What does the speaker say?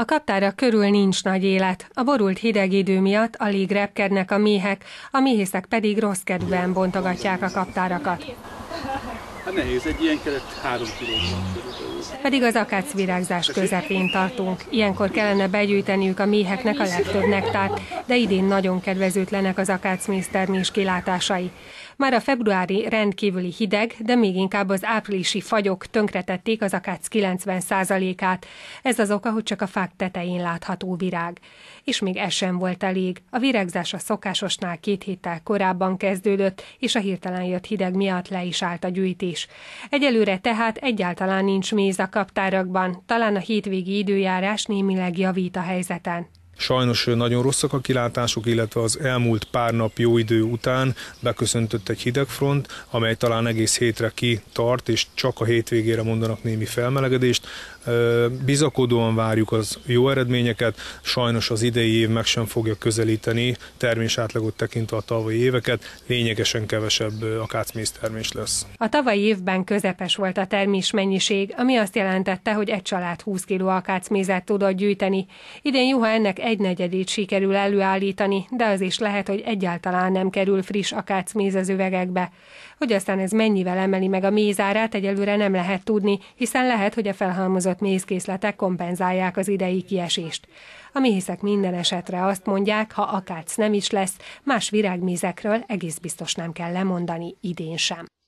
A kaptára körül nincs nagy élet. A borult hideg idő miatt alig repkednek a méhek, a méhészek pedig rossz kedvűen bontogatják a kaptárakat. Hát nehéz, egy ilyen keret három kilóban Pedig az akácvirágzás közepén tartunk. Ilyenkor kellene begyűjteniük a méheknek a legtöbb nektárt, de idén nagyon kedvezőtlenek az akácmésztermés kilátásai. Már a februári rendkívüli hideg, de még inkább az áprilisi fagyok tönkretették az akác 90%-át. Ez az oka, hogy csak a fák tetején látható virág. És még ez sem volt elég. A virágzás a szokásosnál két héttel korábban kezdődött, és a hirtelen jött hideg miatt le is állt a gyűjtés is. Egyelőre tehát egyáltalán nincs méz a kaptárakban, talán a hétvégi időjárás némileg javít a helyzeten. Sajnos nagyon rosszak a kilátások, illetve az elmúlt pár nap jó idő után beköszöntött egy hidegfront, amely talán egész hétre kitart, és csak a hétvégére mondanak némi felmelegedést. Bizakodóan várjuk az jó eredményeket, sajnos az idei év meg sem fogja közelíteni termés átlagot tekintve a tavalyi éveket, lényegesen kevesebb akácmész termés lesz. A tavalyi évben közepes volt a termés mennyiség, ami azt jelentette, hogy egy család 20 kg akácmézet tudott gyűjteni. Idén Juha ennek egynegyedét sikerül előállítani, de az is lehet, hogy egyáltalán nem kerül friss akácméz az üvegekbe. Hogy aztán ez mennyivel emeli meg a mézárát, egyelőre nem lehet tudni, hiszen lehet, hogy a felhalmozott mézkészletek kompenzálják az idei kiesést. A méhészek minden esetre azt mondják, ha akác nem is lesz, más virágmézekről egész biztos nem kell lemondani idén sem.